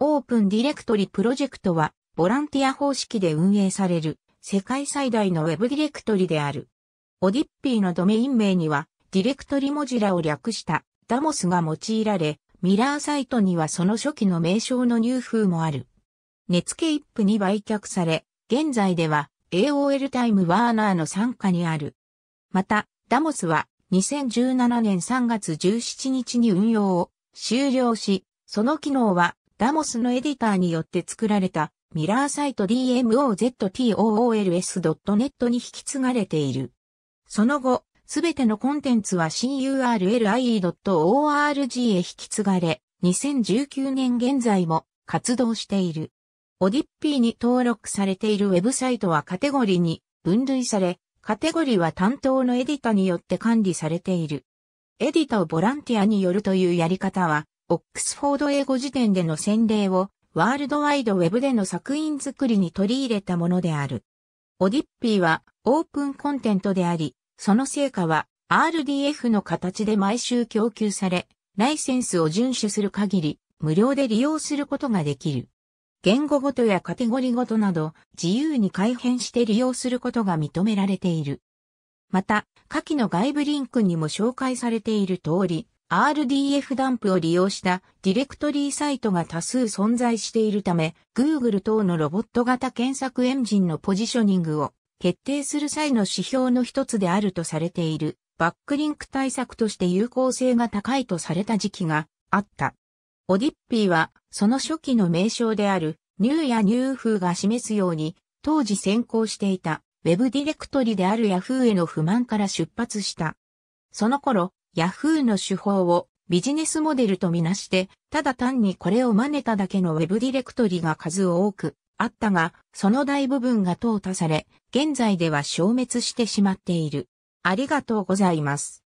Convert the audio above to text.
オープンディレクトリプロジェクトは、ボランティア方式で運営される、世界最大のウェブディレクトリである。オディッピーのドメイン名には、ディレクトリモジラを略したダモスが用いられ、ミラーサイトにはその初期の名称の入風もある。ネツケイップに売却され、現在では AOL タイムワーナーの参加にある。また、ダモスは2017年3月17日に運用を終了し、その機能はダモスのエディターによって作られたミラーサイト DMOZTOOLS.net に引き継がれている。その後、すべてのコンテンツは curlie.org へ引き継がれ、2019年現在も活動している。オディッピーに登録されているウェブサイトはカテゴリーに分類され、カテゴリーは担当のエディタによって管理されている。エディタをボランティアによるというやり方は、オックスフォード英語辞典での洗礼を、ワールドワイドウェブでの作品作りに取り入れたものである。オディッピーはオープンコンテントであり、その成果は RDF の形で毎週供給され、ライセンスを遵守する限り、無料で利用することができる。言語ごとやカテゴリごとなど、自由に改変して利用することが認められている。また、下記の外部リンクにも紹介されている通り、RDF ダンプを利用したディレクトリーサイトが多数存在しているため、Google 等のロボット型検索エンジンのポジショニングを決定する際の指標の一つであるとされている、バックリンク対策として有効性が高いとされた時期があった。オディッピーは、その初期の名称である、ニューやニュー風が示すように、当時先行していた、ウェブディレクトリである Yahoo への不満から出発した。その頃、Yahoo の手法をビジネスモデルとみなして、ただ単にこれを真似ただけの Web ディレクトリが数多くあったが、その大部分が淘汰され、現在では消滅してしまっている。ありがとうございます。